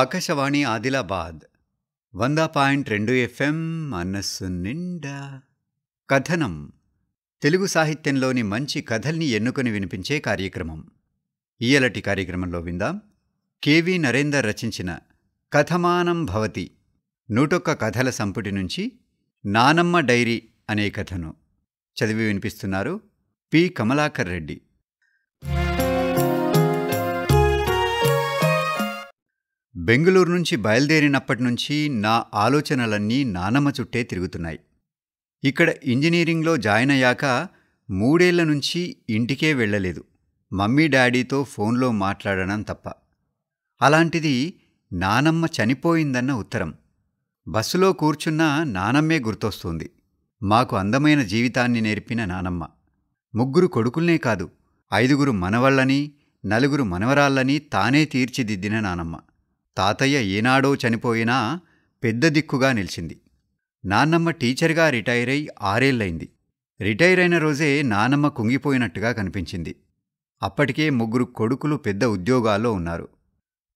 ఆకాశవాణి ఆదిలాబాద్ వంద పాయింట్ రెండు ఎఫ్ఎం మనస్సు నిండా కథనం తెలుగు సాహిత్యంలోని మంచి కథల్ని ఎన్నుకొని వినిపించే కార్యక్రమం ఈయలటి కార్యక్రమంలో విందాం కెవి నరేందర్ రచించిన కథమానం భవతి నూటొక్క కథల సంపుటి నుంచి నానమ్మ డైరీ అనే కథను చదివి వినిపిస్తున్నారు పి కమలాకర్ రెడ్డి బెంగుళూరు నుంచి బయలుదేరినప్పటి నుంచి నా ఆలోచనలన్నీ నానమ్మ చుట్టే తిరుగుతున్నాయి ఇక్కడ ఇంజనీరింగ్లో జాయిన్ అయ్యాక మూడేళ్ల నుంచి ఇంటికే వెళ్ళలేదు మమ్మీ డాడీతో ఫోన్లో మాట్లాడడం తప్ప అలాంటిది నానమ్మ చనిపోయిందన్న ఉత్తరం బస్సులో కూర్చున్న నానమ్మే గుర్తొస్తుంది మాకు అందమైన జీవితాన్ని నేర్పిన నానమ్మ ముగ్గురు కొడుకుల్నే కాదు ఐదుగురు మనవళ్ళని నలుగురు మనవరాళ్లని తానే తీర్చిదిద్దిన నానమ్మ తాతయ్య ఏనాడో చనిపోయినా పెద్ద దిక్కుగా నిలిచింది నాన్నమ్మ టీచర్గా రిటైర్ అయి ఆరేళ్ళైంది రిటైర్ అయిన రోజే నానమ్మ కుంగిపోయినట్టుగా కనిపించింది అప్పటికే ముగ్గురు కొడుకులు పెద్ద ఉద్యోగాల్లో ఉన్నారు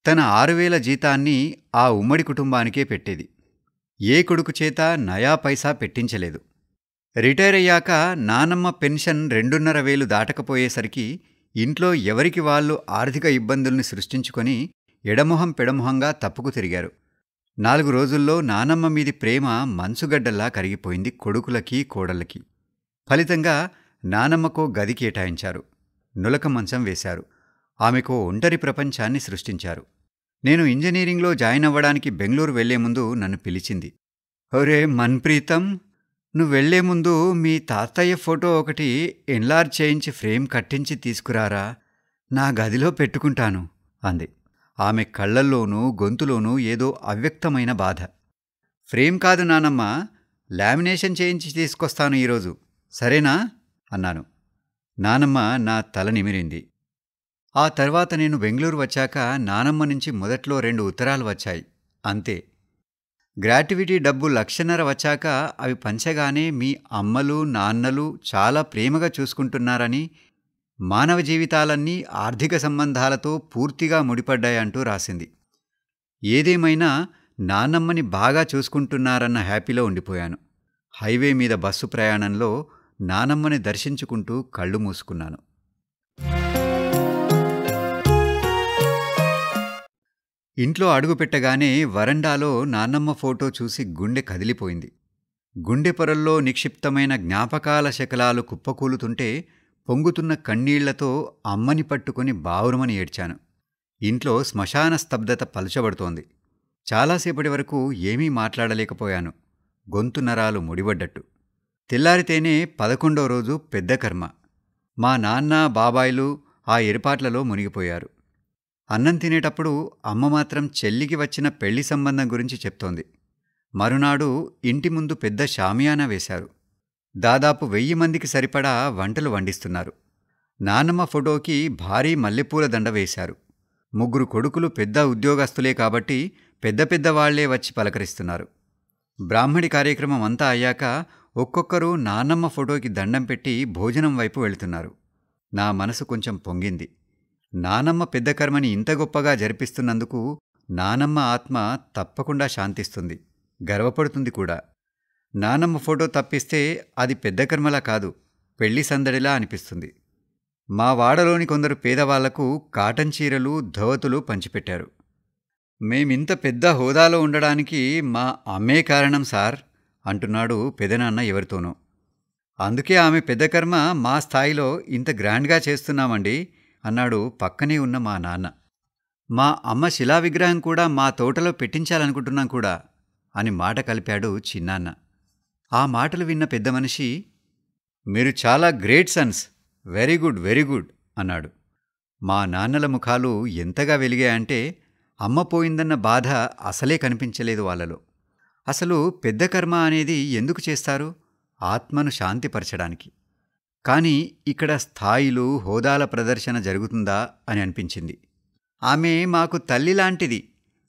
తన ఆరువేల జీతాన్ని ఆ ఉమ్మడి కుటుంబానికే పెట్టేది ఏ కొడుకు చేత నయా పైసా పెట్టించలేదు రిటైర్ అయ్యాక నానమ్మ పెన్షన్ రెండున్నర వేలు దాటకపోయేసరికి ఇంట్లో ఎవరికి వాళ్ళు ఆర్థిక ఇబ్బందుల్ని సృష్టించుకొని ఎడమొహం పెడమొహంగా తప్పుకు తిరిగారు నాలుగు రోజుల్లో నానమ్మ మీది ప్రేమ మంచుగడ్డల్లా కరిగిపోయింది కొడుకులకి కోడళ్ళకి ఫలితంగా నానమ్మకో గది కేటాయించారు నులక మంచం వేశారు ఆమెకు ఒంటరి ప్రపంచాన్ని సృష్టించారు నేను ఇంజనీరింగ్లో జాయిన్ అవ్వడానికి బెంగళూరు వెళ్లే ముందు నన్ను పిలిచింది ఒరే మన్ప్రీతం నువ్వు వెళ్లే ముందు మీ తాతయ్య ఫోటో ఒకటి ఎన్లార్జ్ చేయించి ఫ్రేమ్ కట్టించి తీసుకురారా నా గదిలో పెట్టుకుంటాను అంది ఆమె కళ్ళల్లోనూ గొంతులోనూ ఏదో అవ్యక్తమైన బాధ ఫ్రేమ్ కాదు నానమ్మ లామినేషన్ చేయించి తీసుకొస్తాను ఈరోజు సరేనా అన్నాను నానమ్మ నా తల నిమిరింది ఆ తర్వాత నేను బెంగళూరు వచ్చాక నానమ్మ నుంచి మొదట్లో రెండు ఉత్తరాలు వచ్చాయి అంతే గ్రాటివిటీ డబ్బు లక్షన్నర వచ్చాక అవి పంచగానే మీ అమ్మలు నాన్నలు చాలా ప్రేమగా చూసుకుంటున్నారని మానవ జీవితాలన్నీ ఆర్థిక సంబంధాలతో పూర్తిగా ముడిపడ్డాయంటూ రాసింది ఏదేమైనా నాన్నమ్మని బాగా చూసుకుంటున్నారన్న హ్యాపీలో ఉండిపోయాను హైవే మీద బస్సు ప్రయాణంలో నానమ్మని దర్శించుకుంటూ కళ్ళు మూసుకున్నాను ఇంట్లో అడుగుపెట్టగానే వరండాలో నాన్నమ్మ ఫోటో చూసి గుండె కదిలిపోయింది గుండె పొరల్లో నిక్షిప్తమైన జ్ఞాపకాల శకలాలు కుప్పకూలుతుంటే పొంగుతున్న కన్నీళ్లతో అమ్మని పట్టుకుని బావురమని ఏడ్చాను ఇంట్లో శ్మశాన స్తబ్దత పలుచబడుతోంది చాలాసేపటి వరకు ఏమీ మాట్లాడలేకపోయాను గొంతు నరాలు ముడిపడ్డట్టు తెల్లారితేనే పదకొండో రోజు పెద్ద కర్మ మా నాన్న బాబాయిలు ఆ ఏర్పాట్లలో మునిగిపోయారు అన్నం తినేటప్పుడు అమ్మ మాత్రం చెల్లికి వచ్చిన పెళ్లి సంబంధం గురించి చెప్తోంది మరునాడు ఇంటి ముందు పెద్ద షామియానా వేశారు దాదాపు వెయ్యి మందికి సరిపడా వంటలు వండిస్తున్నారు నానమ్మ ఫోటోకి భారీ మల్లెపూల దండ వేశారు ముగ్గురు కొడుకులు పెద్ద ఉద్యోగస్తులే కాబట్టి పెద్ద పెద్దవాళ్లే వచ్చి పలకరిస్తున్నారు బ్రాహ్మడి కార్యక్రమం అంతా అయ్యాక ఒక్కొక్కరు నానమ్మ ఫోటోకి దండం పెట్టి భోజనం వైపు వెళుతున్నారు నా మనసు కొంచెం పొంగింది నానమ్మ పెద్ద కర్మని ఇంత గొప్పగా జరిపిస్తున్నందుకు నానమ్మ ఆత్మ తప్పకుండా శాంతిస్తుంది గర్వపడుతుంది కూడా నానమ్మ ఫోటో తప్పిస్తే అది పెద్ద కర్మలా కాదు పెళ్లి సందడిలా అనిపిస్తుంది మా వాడలోని కొందరు పేదవాళ్లకు కాటన్ చీరలు ధవతులు పంచిపెట్టారు మేమింత పెద్ద హోదాలో ఉండడానికి మా అమ్మే కారణం సార్ అంటున్నాడు పెదనాన్న ఎవరితోనూ అందుకే ఆమె పెద్ద కర్మ మా స్థాయిలో ఇంత గ్రాండ్గా చేస్తున్నామండి అన్నాడు పక్కనే ఉన్న మా నాన్న మా అమ్మ శిలా విగ్రహం కూడా మా తోటలో పెట్టించాలనుకుంటున్నాం కూడా అని మాట కలిపాడు చిన్నాన్న ఆ మాటలు విన్న పెద్ద మనిషి మీరు చాలా great sons very good very good అన్నాడు మా నాన్నల ముఖాలు ఎంతగా వెలిగాయంటే అమ్మ పోయిందన్న బాధ అసలే కనిపించలేదు వాళ్ళలో అసలు పెద్ద కర్మ అనేది ఎందుకు చేస్తారు ఆత్మను శాంతిపరచడానికి కానీ ఇక్కడ స్థాయిలు హోదాల ప్రదర్శన జరుగుతుందా అని అనిపించింది ఆమె మాకు తల్లి లాంటిది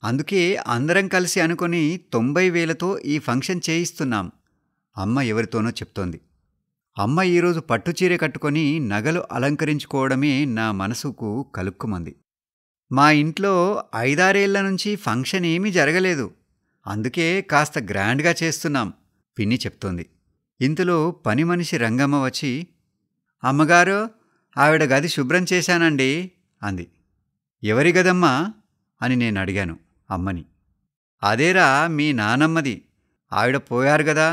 అందుకే అందరం కలిసి అనుకుని తొంభై వేలతో ఈ ఫంక్షన్ చేయిస్తున్నాం అమ్మ ఎవరితోనో చెప్తోంది అమ్మ ఈరోజు పట్టుచీర కట్టుకొని నగలు అలంకరించుకోవడమే నా మనసుకు కలుక్కుమంది మా ఇంట్లో ఐదారేళ్ల నుంచి ఫంక్షన్ ఏమీ జరగలేదు అందుకే కాస్త గ్రాండ్గా చేస్తున్నాం పిన్ని చెప్తోంది ఇంతలో పని మనిషి రంగమ్మ వచ్చి అమ్మగారు ఆవిడ గది శుభ్రం చేశానండి అంది ఎవరి గదమ్మా అని నేను అడిగాను అమ్మని అదేరా మీ నానమ్మది ఆవిడ పోయారు గదా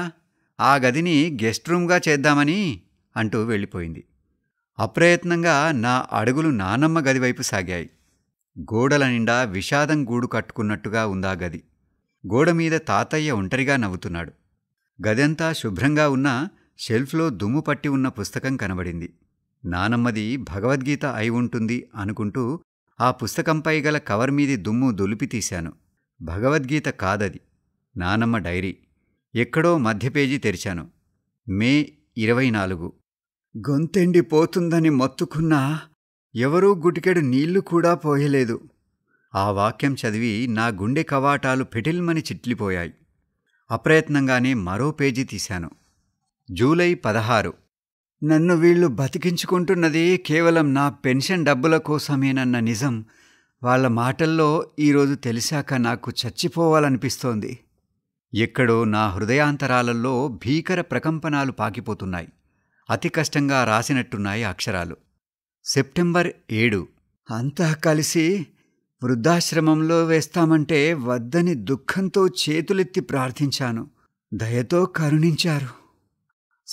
ఆ గదిని గెస్ట్ రూమ్గా చేద్దామని అంటూ వెళ్ళిపోయింది అప్రయత్నంగా నా అడుగులు నానమ్మ గదివైపు సాగాయి గోడల నిండా విషాదం గూడు కట్టుకున్నట్టుగా ఉందా గది గోడ మీద తాతయ్య ఒంటరిగా నవ్వుతున్నాడు గదంతా శుభ్రంగా ఉన్న షెల్ఫ్లో దుమ్ము పట్టి ఉన్న పుస్తకం కనబడింది నానమ్మది భగవద్గీత అయి ఉంటుంది అనుకుంటూ ఆ పుస్తకంపై గల కవర్ మీది దుమ్ము దులిపి తీశాను భగవద్గీత కాదది నానమ్మ డైరీ ఎక్కడో మధ్య పేజీ తెరిచాను మే ఇరవై నాలుగు గొంతెండిపోతుందని మత్తుకున్నా ఎవరూ గుటికెడు నీళ్లు కూడా పోయలేదు ఆ వాక్యం చదివి నా గుండె కవాటాలు పెటిల్మని చిట్లిపోయాయి అప్రయత్నంగానే మరో పేజీ తీశాను జూలై పదహారు నన్ను వీళ్ళు బతికించుకుంటున్నది కేవలం నా పెన్షన్ డబ్బుల కోసమేనన్న నిజం వాళ్ళ మాటల్లో ఈరోజు తెలిసాక నాకు చచ్చిపోవాలనిపిస్తోంది ఎక్కడో నా హృదయాంతరాలలో భీకర ప్రకంపనాలు పాకిపోతున్నాయి అతి కష్టంగా రాసినట్టున్నాయి అక్షరాలు సెప్టెంబర్ ఏడు అంతా కలిసి వృద్ధాశ్రమంలో వేస్తామంటే వద్దని దుఃఖంతో చేతులెత్తి ప్రార్థించాను దయతో కరుణించారు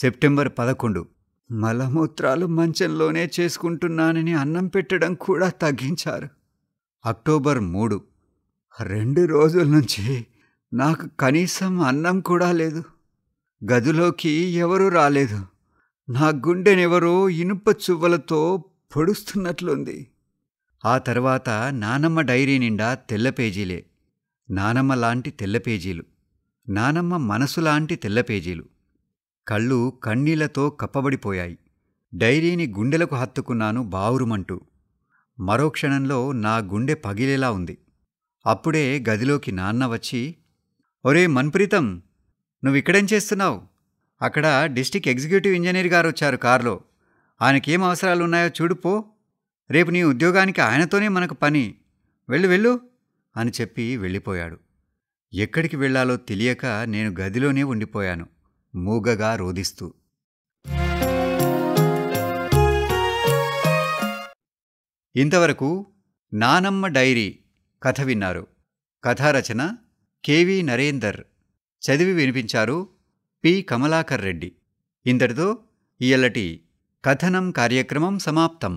సెప్టెంబర్ పదకొండు మలమూత్రాలు మంచంలోనే చేసుకుంటున్నానని అన్నం పెట్టడం కూడా తగ్గించారు అక్టోబర్ మూడు రెండు రోజుల నుంచి నాకు కనీసం అన్నం కూడా లేదు గదిలోకి ఎవరూ రాలేదు నా గుండెనెవరో ఇనుప చువ్వలతో పొడుస్తున్నట్లుంది ఆ తర్వాత నానమ్మ డైరీ నిండా తెల్ల పేజీలే నానమ్మ లాంటి తెల్ల పేజీలు నానమ్మ మనసులాంటి తెల్లపేజీలు తెల్ల పేజీలు కళ్ళు కన్నీళ్లతో కప్పబడిపోయాయి డైరీని గుండెలకు హత్తుకున్నాను బావురుమంటూ మరో క్షణంలో నా గుండె పగిలేలా ఉంది అప్పుడే గదిలోకి నాన్న వచ్చి ఒరే మన్ప్రీతం నువ్విక్కడేం చేస్తున్నావు అక్కడ డిస్టిక్ ఎగ్జిక్యూటివ్ ఇంజనీర్ గారు వచ్చారు కారులో ఆయనకేం అవసరాలు ఉన్నాయో చూడుపో రేపు నీ ఉద్యోగానికి ఆయనతోనే మనకు పని వెళ్ళు వెళ్ళు అని చెప్పి వెళ్ళిపోయాడు ఎక్కడికి వెళ్లాలో తెలియక నేను గదిలోనే ఉండిపోయాను మూగగా రోధిస్తూ ఇంతవరకు నానమ్మ డైరీ కథ విన్నారు కథారచన కేవి నరేందర్ చదివి వినిపించారు పి కమలాకర్ రెడ్డి ఇంతటితో ఇయల్లటి కథనం కార్యక్రమం సమాప్తం